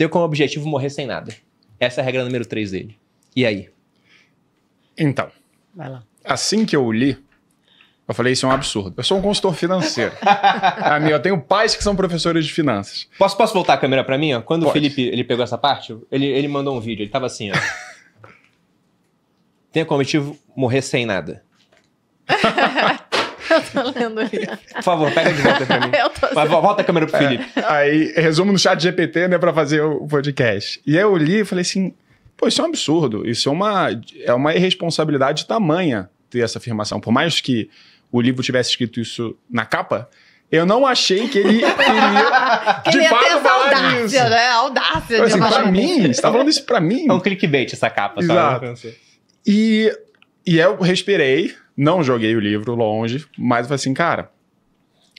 ter como objetivo morrer sem nada. Essa é a regra número 3 dele. E aí? Então, assim que eu li, eu falei, isso é um absurdo. Eu sou um consultor financeiro. Amigo, eu tenho pais que são professores de finanças. Posso, posso voltar a câmera para mim? Quando Pode. o Felipe ele pegou essa parte, ele, ele mandou um vídeo. Ele tava assim, ó. Tenha como objetivo morrer sem nada. Eu tô lendo ali. Por favor, pega de volta pra mim. eu tô Mas, volta a câmera pro Felipe. É. Aí, resumo no chat GPT, né, pra fazer o podcast. E aí eu li e falei assim, pô, isso é um absurdo. Isso é uma, é uma irresponsabilidade tamanha ter essa afirmação. Por mais que o livro tivesse escrito isso na capa, eu não achei que ele queria, de fato falar audácia, isso. né? Audácia. Assim, pra mim, você tá falando isso pra mim. É um clickbait essa capa, Exato. sabe? E e eu respirei, não joguei o livro longe, mas falei assim, cara,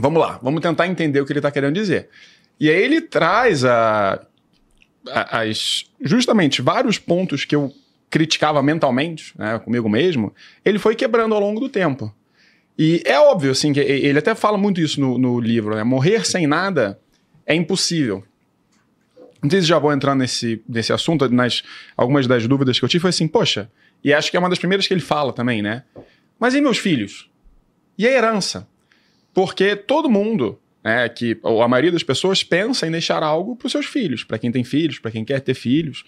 vamos lá, vamos tentar entender o que ele está querendo dizer. E aí ele traz a, a, as, justamente vários pontos que eu criticava mentalmente, né, comigo mesmo, ele foi quebrando ao longo do tempo. E é óbvio, assim, que ele até fala muito isso no, no livro, né? Morrer sem nada é impossível. Não sei se já vou entrar nesse, nesse assunto, nas algumas das dúvidas que eu tive, foi assim, poxa, e acho que é uma das primeiras que ele fala também, né? Mas e meus filhos? E a herança? Porque todo mundo, né, que ou a maioria das pessoas pensa em deixar algo para os seus filhos, para quem tem filhos, para quem quer ter filhos.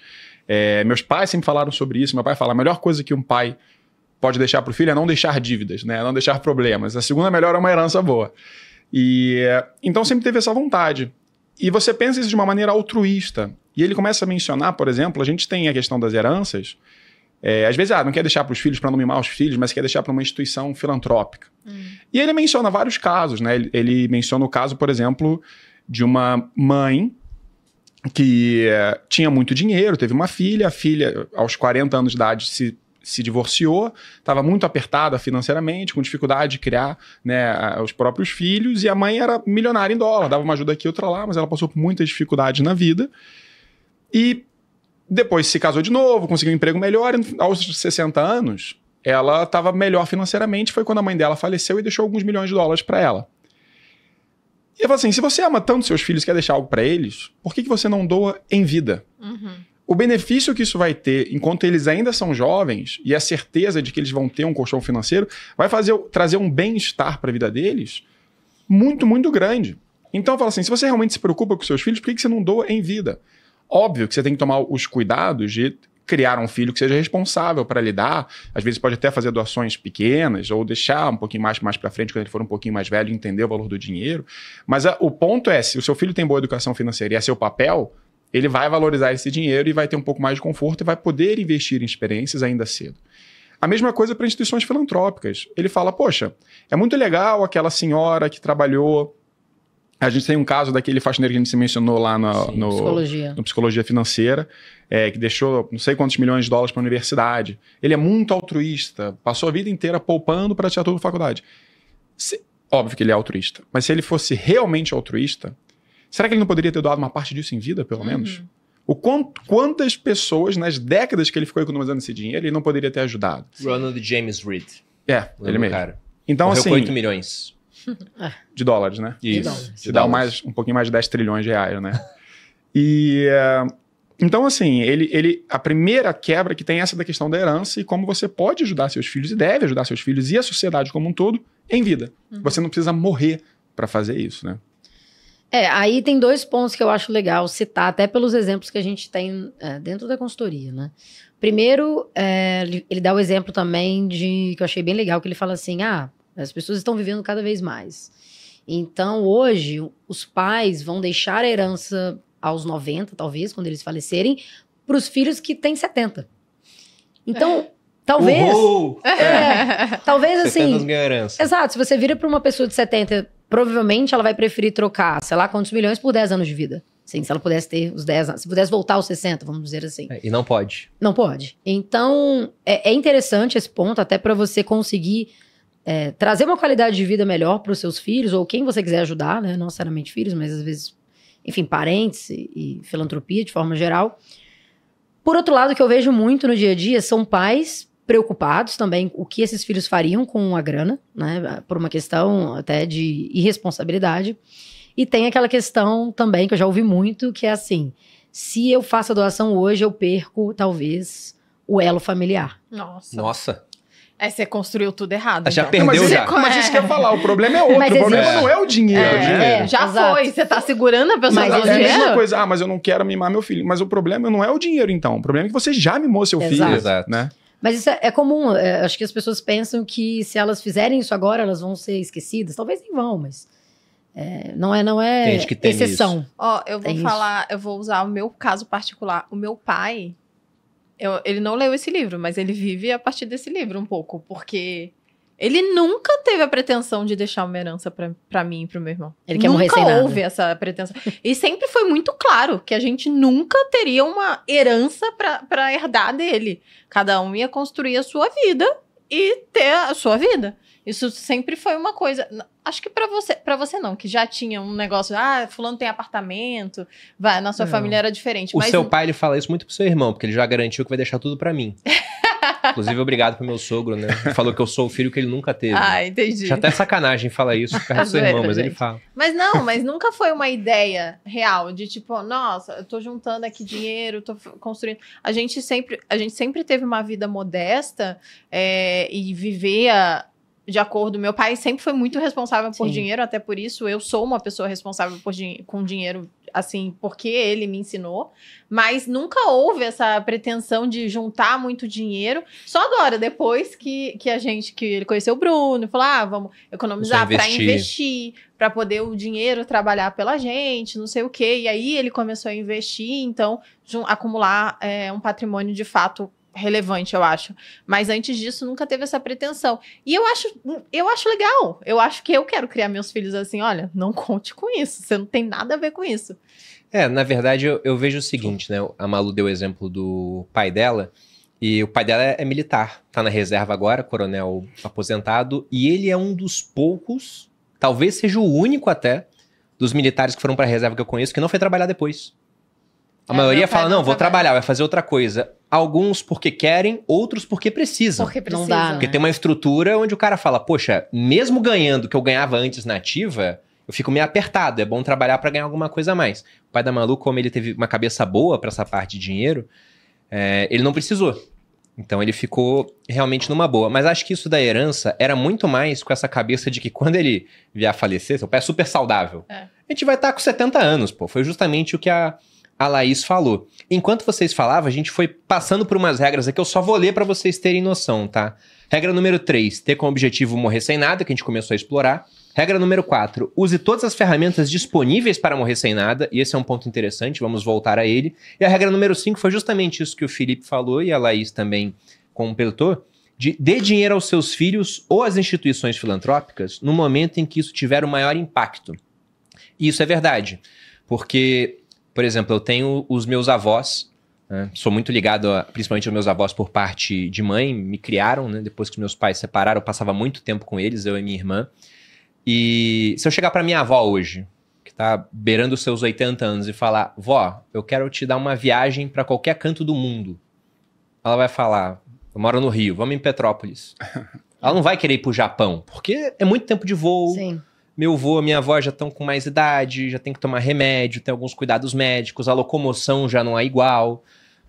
É, meus pais sempre falaram sobre isso. Meu pai fala: a melhor coisa que um pai pode deixar para o filho é não deixar dívidas, né? Não deixar problemas. A segunda melhor é uma herança boa. E é, então sempre teve essa vontade. E você pensa isso de uma maneira altruísta. E ele começa a mencionar, por exemplo, a gente tem a questão das heranças é, às vezes, ah, não quer deixar para os filhos para não mimar os filhos, mas quer deixar para uma instituição filantrópica. Hum. E ele menciona vários casos, né? Ele, ele, menciona o caso, por exemplo, de uma mãe que é, tinha muito dinheiro, teve uma filha, a filha, aos 40 anos de idade, se, se divorciou, estava muito apertada financeiramente, com dificuldade de criar né, os próprios filhos, e a mãe era milionária em dólar, dava uma ajuda aqui, outra lá, mas ela passou por muitas dificuldades na vida. E depois se casou de novo, conseguiu um emprego melhor, e aos 60 anos, ela estava melhor financeiramente. Foi quando a mãe dela faleceu e deixou alguns milhões de dólares para ela. E eu falo assim: se você ama tanto seus filhos, quer deixar algo para eles, por que, que você não doa em vida? Uhum. O benefício que isso vai ter enquanto eles ainda são jovens e a certeza de que eles vão ter um colchão financeiro vai fazer trazer um bem-estar para a vida deles muito, muito grande. Então eu falo assim: se você realmente se preocupa com seus filhos, por que, que você não doa em vida? Óbvio que você tem que tomar os cuidados de criar um filho que seja responsável para lidar. Às vezes pode até fazer doações pequenas ou deixar um pouquinho mais mais para frente quando ele for um pouquinho mais velho entender o valor do dinheiro. Mas a, ah, o ponto é se o seu filho tem boa educação financeira e é seu papel, ele vai valorizar esse dinheiro e vai ter um pouco mais de conforto e vai poder investir em experiências ainda cedo. A mesma coisa para instituições filantrópicas. Ele fala: poxa, é muito legal aquela senhora que trabalhou a gente tem um caso daquele faxineiro que a gente mencionou lá no, Sim, no, psicologia. no psicologia. Financeira, é, que deixou não sei quantos milhões de dólares para a universidade. Ele é muito altruísta, passou a vida inteira poupando para tirar tudo da faculdade. Se, óbvio que ele é altruísta, mas se ele fosse realmente altruísta, será que ele não poderia ter doado uma parte disso em vida, pelo uhum. menos? O quanto, quantas pessoas, nas décadas que ele ficou economizando esse dinheiro, ele não poderia ter ajudado? Ronald James Reed. É, ele mesmo. Cara. Então, Morreu assim. Com 8 milhões. É. De dólares, né? Isso. De dólares. Que dá mais, um pouquinho mais de 10 trilhões de reais, né? E. Uh, então, assim, ele, ele, a primeira quebra que tem é essa da questão da herança e como você pode ajudar seus filhos e deve ajudar seus filhos e a sociedade como um todo em vida. Uhum. Você não precisa morrer para fazer isso, né? É, aí tem dois pontos que eu acho legal citar, até pelos exemplos que a gente tem é, dentro da consultoria, né? Primeiro, é, ele dá o exemplo também de que eu achei bem legal, que ele fala assim: ah, as pessoas estão vivendo cada vez mais. Então, hoje, os pais vão deixar a herança aos 90, talvez, quando eles falecerem, para os filhos que têm 70. Então, é. talvez. É. é, talvez assim. herança. Exato. Se você vira para uma pessoa de 70, provavelmente ela vai preferir trocar, sei lá, quantos milhões por 10 anos de vida. Sim, se ela pudesse ter os 10 anos, se pudesse voltar aos 60, vamos dizer assim. É, e não pode. Não pode. Então, é, é interessante esse ponto, até para você conseguir é, trazer uma qualidade de vida melhor para os seus filhos, ou quem você quiser ajudar, né? Não necessariamente filhos, mas às vezes, enfim, parentes e, e filantropia de forma geral. Por outro lado, o que eu vejo muito no dia a dia são pais preocupados também o que esses filhos fariam com a grana, né? Por uma questão até de irresponsabilidade. E tem aquela questão também que eu já ouvi muito, que é assim: se eu faço a doação hoje, eu perco talvez o elo familiar. Nossa. Nossa. É, você construiu tudo errado. Ah, já então. perdeu mas, já. É mas é. isso que eu ia falar, o problema é outro. Mas o problema existe. não é o dinheiro. É, o dinheiro. já Exato. foi, você tá segurando a pessoa mas, do é dinheiro. É a mesma coisa, ah, mas eu não quero mimar meu filho. Mas o problema não é o dinheiro, então. O problema é que você já mimou seu Exato. filho, Exato. né? Mas isso é, é comum, é, acho que as pessoas pensam que se elas fizerem isso agora, elas vão ser esquecidas. Talvez nem vão, mas... É, não é, não é exceção. Ó, oh, eu vou tem falar, isso. eu vou usar o meu caso particular. O meu pai, eu, ele não leu esse livro, mas ele vive a partir desse livro um pouco, porque ele nunca teve a pretensão de deixar uma herança para mim e pro meu irmão. Ele quer nunca morrer sem nada. Nunca houve essa pretensão. e sempre foi muito claro que a gente nunca teria uma herança para herdar dele. Cada um ia construir a sua vida e ter a sua vida. Isso sempre foi uma coisa. Acho que para você, para você não, que já tinha um negócio, ah, fulano tem apartamento, vai, na sua não. É. família era diferente. O seu pai ele fala isso muito pro seu irmão, porque ele já garantiu que vai deixar tudo para mim. Inclusive, obrigado pro meu sogro, né? Ele falou que eu sou o filho que ele nunca teve. Ah, entendi. Acho até sacanagem falar isso por do seu irmão, mas ele fala. Mas não, mas nunca foi uma ideia real de tipo, nossa, eu tô juntando aqui dinheiro, tô construindo. A gente sempre, a gente sempre teve uma vida modesta é, e vivia de acordo. Meu pai sempre foi muito responsável por Sim. dinheiro, até por isso eu sou uma pessoa responsável por din com dinheiro, assim, porque ele me ensinou. Mas nunca houve essa pretensão de juntar muito dinheiro. Só agora, depois que, que a gente, que ele conheceu o Bruno, falou: ah, vamos economizar para investir, para poder o dinheiro trabalhar pela gente, não sei o quê. E aí ele começou a investir, então, acumular é, um patrimônio de fato relevante, eu acho. Mas antes disso, nunca teve essa pretensão. E eu acho, eu acho legal. Eu acho que eu quero criar meus filhos assim, olha, não conte com isso, você não tem nada a ver com isso. É, na verdade, eu, eu vejo o seguinte, né? A Malu deu o exemplo do pai dela. E o pai dela é, é militar, tá na reserva agora, coronel aposentado, e ele é um dos poucos, talvez seja o único até, dos militares que foram para a reserva que eu conheço que não foi trabalhar depois. A é, maioria fala, não, vou trabalhar, vai fazer outra coisa. Alguns porque querem, outros porque precisam. Porque precisam. Não dá, né? porque né? tem uma estrutura onde o cara fala, poxa, mesmo ganhando o que eu ganhava antes na ativa, eu fico meio apertado, é bom trabalhar para ganhar alguma coisa a mais. O pai da Malu, como ele teve uma cabeça boa para essa parte de dinheiro, é, ele não precisou. Então ele ficou realmente numa boa. Mas acho que isso da herança era muito mais com essa cabeça de que quando ele vier a falecer, seu pai é super saudável. É. A gente vai estar tá com 70 anos, pô. Foi justamente o que a a Laís falou. Enquanto vocês falavam, a gente foi passando por umas regras aqui, eu só vou ler para vocês terem noção, tá? Regra número 3, ter como objetivo morrer sem nada, que a gente começou a explorar. Regra número 4, use todas as ferramentas disponíveis para morrer sem nada, e esse é um ponto interessante, vamos voltar a ele. E a regra número 5 foi justamente isso que o Felipe falou e a Laís também completou, de dê dinheiro aos seus filhos ou às instituições filantrópicas no momento em que isso tiver o maior impacto. E isso é verdade, porque por exemplo, eu tenho os meus avós, né? sou muito ligado, a, principalmente aos meus avós por parte de mãe, me criaram, né? depois que meus pais se separaram, eu passava muito tempo com eles, eu e minha irmã. E se eu chegar para minha avó hoje, que tá beirando os seus 80 anos, e falar: "Vó, eu quero te dar uma viagem para qualquer canto do mundo", ela vai falar: "Eu moro no Rio, vamos em Petrópolis". ela não vai querer ir pro Japão, porque é muito tempo de voo. Sim. Meu avô, minha avó já estão com mais idade, já tem que tomar remédio, tem alguns cuidados médicos, a locomoção já não é igual.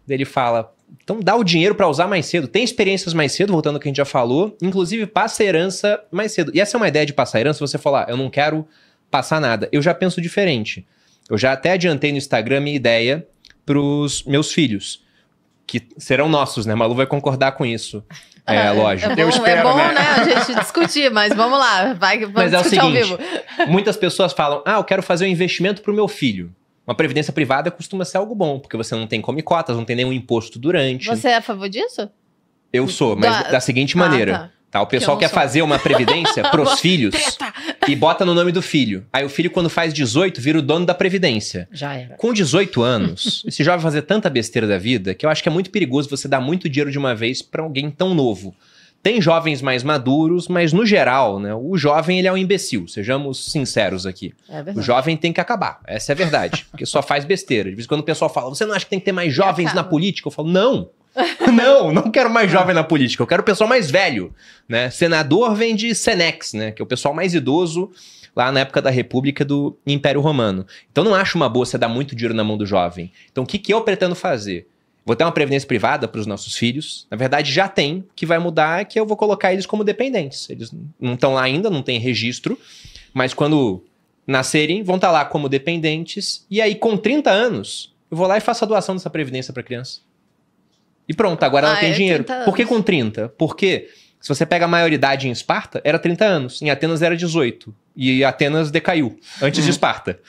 Ele fala: então dá o dinheiro para usar mais cedo. Tem experiências mais cedo, voltando ao que a gente já falou. Inclusive, passa a herança mais cedo. E essa é uma ideia de passar a herança, você falar, eu não quero passar nada. Eu já penso diferente. Eu já até adiantei no Instagram minha ideia para os meus filhos que serão nossos, né? Malu vai concordar com isso. É, ah, é lógico. É bom, espero, é bom né? né? a gente discutir, mas vamos lá, vai, vamos mas é o seguinte, Muitas pessoas falam: ah, eu quero fazer um investimento para o meu filho. Uma previdência privada costuma ser algo bom, porque você não tem come cotas, não tem nenhum imposto durante. Você é a favor disso? Eu sou, mas da, da seguinte ah, maneira. Tá. Tá, o pessoal quer sou. fazer uma previdência pros filhos Treta. e bota no nome do filho. Aí o filho, quando faz 18, vira o dono da previdência. Já era. Com 18 anos, esse jovem vai fazer tanta besteira da vida que eu acho que é muito perigoso você dar muito dinheiro de uma vez para alguém tão novo. Tem jovens mais maduros, mas no geral, né, o jovem ele é um imbecil, sejamos sinceros aqui. É verdade. o jovem tem que acabar, essa é a verdade, porque só faz besteira. De vez em quando o pessoal fala, você não acha que tem que ter mais jovens na política? Eu falo, não, não, não quero mais jovem na política, eu quero o pessoal mais velho, né? Senador vem de Senex, né? Que é o pessoal mais idoso lá na época da República do Império Romano. Então não acho uma boa você dar muito dinheiro na mão do jovem. Então o que, que eu pretendo fazer? Vou ter uma previdência privada para os nossos filhos. Na verdade, já tem, que vai mudar, é que eu vou colocar eles como dependentes. Eles não estão lá ainda, não tem registro, mas quando nascerem, vão estar tá lá como dependentes. E aí, com 30 anos, eu vou lá e faço a doação dessa previdência para criança. E pronto, agora ah, ela tem é dinheiro. Por que com 30? Porque se você pega a maioridade em Esparta, era 30 anos. Em Atenas era 18. E Atenas decaiu antes de hum. Esparta.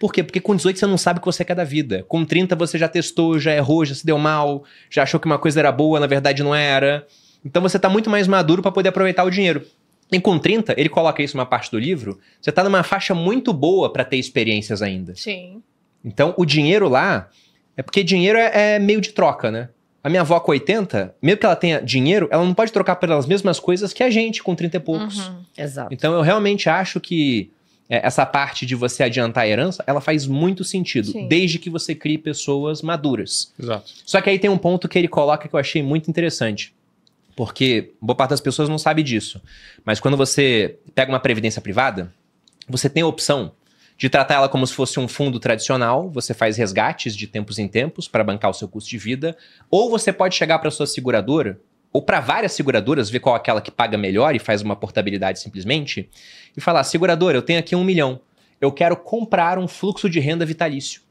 Por quê? Porque com 18 você não sabe o que você quer da vida. Com 30 você já testou, já errou, já se deu mal, já achou que uma coisa era boa, na verdade não era. Então você tá muito mais maduro para poder aproveitar o dinheiro. E com 30, ele coloca isso numa parte do livro, você tá numa faixa muito boa para ter experiências ainda. Sim. Então o dinheiro lá é porque dinheiro é, é meio de troca, né? A minha avó com 80, mesmo que ela tenha dinheiro, ela não pode trocar pelas mesmas coisas que a gente com 30 e poucos. Uhum, exato. Então eu realmente acho que é, essa parte de você adiantar a herança, ela faz muito sentido, Sim. desde que você crie pessoas maduras. Exato. Só que aí tem um ponto que ele coloca que eu achei muito interessante. Porque boa parte das pessoas não sabe disso. Mas quando você pega uma previdência privada, você tem a opção de tratar ela como se fosse um fundo tradicional, você faz resgates de tempos em tempos para bancar o seu custo de vida, ou você pode chegar para sua seguradora ou para várias seguradoras, ver qual é aquela que paga melhor e faz uma portabilidade simplesmente, e falar: seguradora, eu tenho aqui um milhão, eu quero comprar um fluxo de renda vitalício.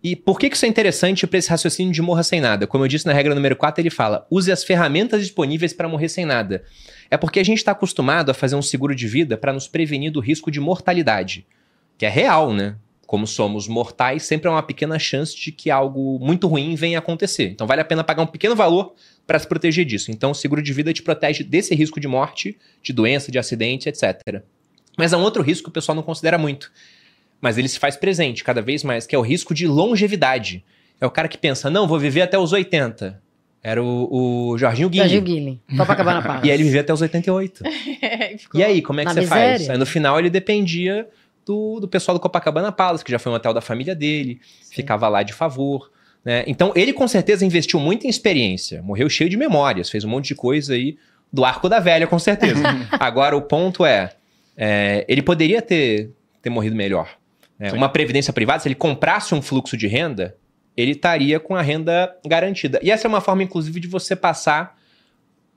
E por que, que isso é interessante para esse raciocínio de morra sem nada? Como eu disse na regra número 4, ele fala: use as ferramentas disponíveis para morrer sem nada. É porque a gente está acostumado a fazer um seguro de vida para nos prevenir do risco de mortalidade que é real, né? Como somos mortais, sempre há uma pequena chance de que algo muito ruim venha acontecer. Então vale a pena pagar um pequeno valor para se proteger disso. Então o seguro de vida te protege desse risco de morte, de doença, de acidente, etc. Mas há um outro risco que o pessoal não considera muito, mas ele se faz presente cada vez mais, que é o risco de longevidade. É o cara que pensa, não, vou viver até os 80. Era o, o Jorginho Guilherme. Jorginho Guilherme, acabar na paz. e aí ele vivia até os 88. e aí, como é que você miséria? faz? Aí no final ele dependia do, do pessoal do Copacabana Palace, que já foi um hotel da família dele, Sim. ficava lá de favor. Né? Então, ele com certeza investiu muito em experiência, morreu cheio de memórias, fez um monte de coisa aí do arco da velha, com certeza. Agora, o ponto é, é, ele poderia ter, ter morrido melhor. Né? Uma previdência privada, se ele comprasse um fluxo de renda, ele estaria com a renda garantida. E essa é uma forma, inclusive, de você passar.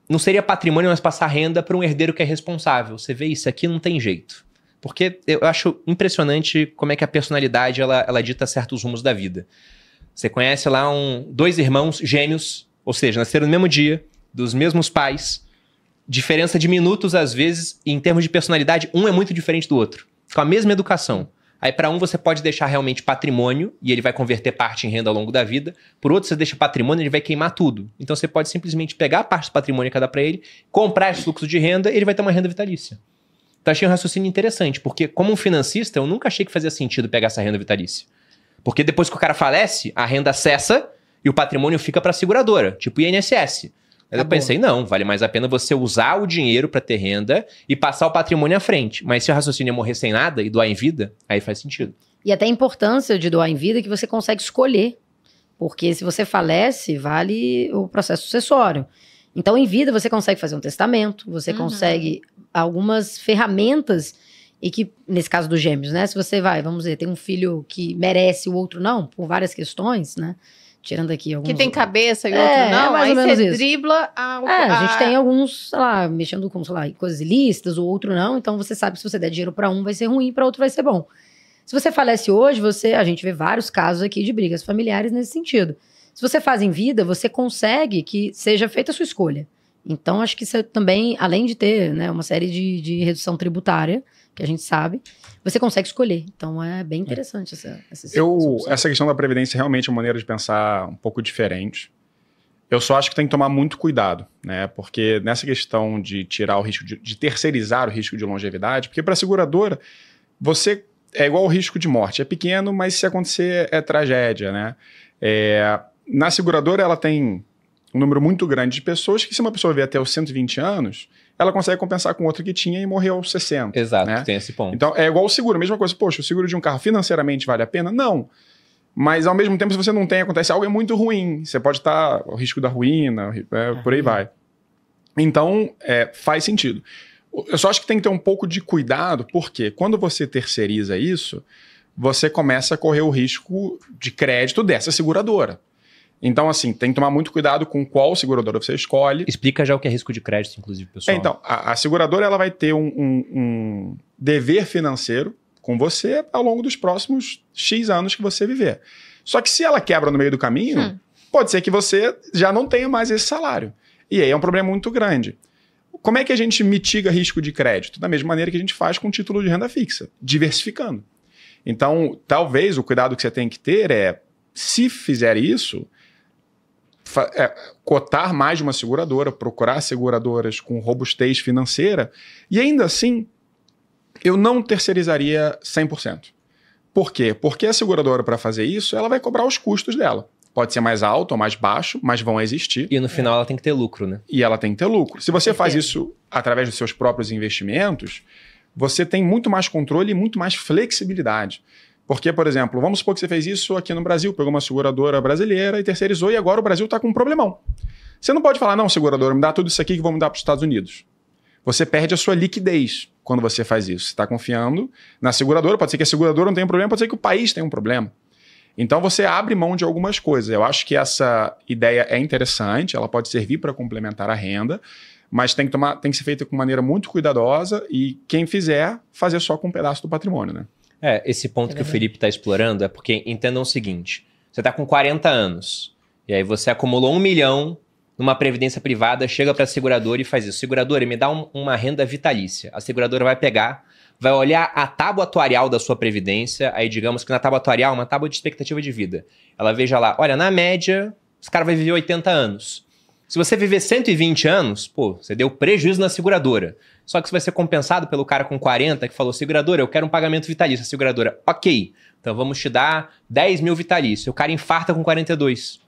Não seria patrimônio, mas passar renda para um herdeiro que é responsável. Você vê isso aqui, não tem jeito. Porque eu acho impressionante como é que a personalidade ela, ela dita certos rumos da vida. Você conhece lá um, dois irmãos gêmeos, ou seja, nasceram no mesmo dia, dos mesmos pais, diferença de minutos às vezes, e em termos de personalidade, um é muito diferente do outro, com a mesma educação. Aí para um você pode deixar realmente patrimônio e ele vai converter parte em renda ao longo da vida. Por outro você deixa patrimônio, e ele vai queimar tudo. Então você pode simplesmente pegar a parte do patrimônio que é dá para ele, comprar esse fluxo de renda, e ele vai ter uma renda vitalícia. Então achei um raciocínio interessante, porque como um financista, eu nunca achei que fazia sentido pegar essa renda vitalícia. Porque depois que o cara falece, a renda cessa e o patrimônio fica para a seguradora, tipo INSS. Aí tá eu bom. pensei, não, vale mais a pena você usar o dinheiro para ter renda e passar o patrimônio à frente. Mas se o raciocínio é morrer sem nada e doar em vida, aí faz sentido. E até a importância de doar em vida que você consegue escolher. Porque se você falece, vale o processo sucessório. Então, em vida, você consegue fazer um testamento, você uhum. consegue algumas ferramentas e que, nesse caso dos gêmeos, né? Se você vai, vamos dizer, tem um filho que merece, o outro não, por várias questões, né? Tirando aqui alguns... Que tem cabeça e é, outro é não, é mais aí ou menos você isso. dribla a... É, a gente tem alguns, sei lá, mexendo com, sei lá, coisas ilícitas, o outro não, então você sabe que se você der dinheiro para um vai ser ruim, para outro vai ser bom. Se você falece hoje, você, a gente vê vários casos aqui de brigas familiares nesse sentido. Se você faz em vida, você consegue que seja feita a sua escolha. Então, acho que você é também, além de ter né, uma série de, de redução tributária, que a gente sabe, você consegue escolher. Então, é bem é. interessante é. essa essa, Eu, essa, essa questão da previdência é realmente é uma maneira de pensar um pouco diferente. Eu só acho que tem que tomar muito cuidado, né? Porque nessa questão de tirar o risco, de, de terceirizar o risco de longevidade, porque para a seguradora, você é igual o risco de morte. É pequeno, mas se acontecer, é tragédia, né? É, na seguradora, ela tem um número muito grande de pessoas que, se uma pessoa viver até os 120 anos, ela consegue compensar com outra que tinha e morreu aos 60. Exato, né? tem esse ponto. Então, é igual o seguro, mesma coisa. Poxa, o seguro de um carro financeiramente vale a pena? Não. Mas, ao mesmo tempo, se você não tem, acontece algo é muito ruim. Você pode estar o risco da ruína, é, é, por aí vai. Então, é, faz sentido. Eu só acho que tem que ter um pouco de cuidado, porque quando você terceiriza isso, você começa a correr o risco de crédito dessa seguradora. Então, assim, tem que tomar muito cuidado com qual seguradora você escolhe. Explica já o que é risco de crédito, inclusive, pessoal. É, então, a, a, seguradora ela vai ter um, um, um dever financeiro com você ao longo dos próximos X anos que você viver. Só que se ela quebra no meio do caminho, hum. pode ser que você já não tenha mais esse salário. E aí é um problema muito grande. Como é que a gente mitiga risco de crédito? Da mesma maneira que a gente faz com título de renda fixa, diversificando. Então, talvez o cuidado que você tem que ter é, se fizer isso, é, cotar mais de uma seguradora, procurar seguradoras com robustez financeira, e ainda assim, eu não terceirizaria 100%. Por quê? Porque a seguradora, para fazer isso, ela vai cobrar os custos dela. Pode ser mais alto ou mais baixo, mas vão existir. E no final ela tem que ter lucro, né? E ela tem que ter lucro. Se você faz isso através dos seus próprios investimentos, você tem muito mais controle e muito mais flexibilidade. Porque, por exemplo, vamos supor que você fez isso aqui no Brasil, pegou uma seguradora brasileira e terceirizou, e agora o Brasil está com um problemão. Você não pode falar, não, seguradora, me dá tudo isso aqui que vou mudar para os Estados Unidos. Você perde a sua liquidez quando você faz isso. Você está confiando na seguradora, pode ser que a seguradora não tenha um problema, pode ser que o país tenha um problema. Então você abre mão de algumas coisas. Eu acho que essa ideia é interessante, ela pode servir para complementar a renda, mas tem que, tomar, tem que ser feita com maneira muito cuidadosa e quem fizer, fazer só com um pedaço do patrimônio, né? É, esse ponto é que o Felipe está explorando é porque entendam o seguinte: você está com 40 anos, e aí você acumulou um milhão numa previdência privada, chega para a seguradora e faz isso. Seguradora, me dá um, uma renda vitalícia. A seguradora vai pegar, vai olhar a tábua atuarial da sua previdência, aí digamos que na tábua atuarial, uma tábua de expectativa de vida. Ela veja lá, olha, na média, esse cara vai viver 80 anos. Se você viver 120 anos, pô, você deu prejuízo na seguradora só que isso vai ser compensado pelo cara com 40 que falou: seguradora, eu quero um pagamento vitalício. A seguradora, ok, então vamos te dar 10 mil vitalício. O cara infarta com 42.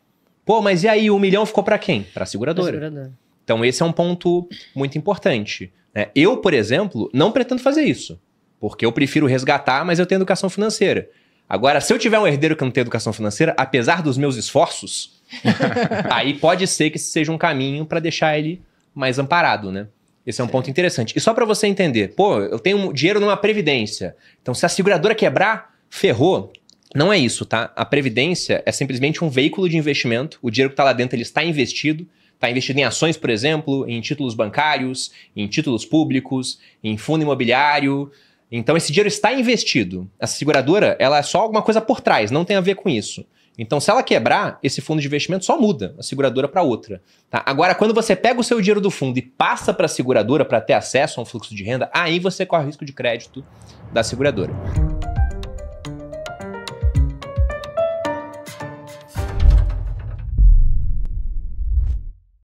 Pô, mas e aí, um milhão ficou para quem? Para a seguradora. seguradora. Então, esse é um ponto muito importante. Né? Eu, por exemplo, não pretendo fazer isso, porque eu prefiro resgatar, mas eu tenho educação financeira. Agora, se eu tiver um herdeiro que não tem educação financeira, apesar dos meus esforços, aí pode ser que seja um caminho para deixar ele mais amparado, né? Esse é um Sim. ponto interessante. E só para você entender, pô, eu tenho dinheiro numa previdência. Então, se a seguradora quebrar, ferrou. Não é isso, tá? A previdência é simplesmente um veículo de investimento. O dinheiro que está lá dentro ele está investido. Está investido em ações, por exemplo, em títulos bancários, em títulos públicos, em fundo imobiliário. Então, esse dinheiro está investido. A seguradora, ela é só alguma coisa por trás, não tem a ver com isso. Então, se ela quebrar, esse fundo de investimento só muda a seguradora para outra. Tá? Agora, quando você pega o seu dinheiro do fundo e passa para a seguradora para ter acesso a um fluxo de renda, aí você corre o risco de crédito da seguradora.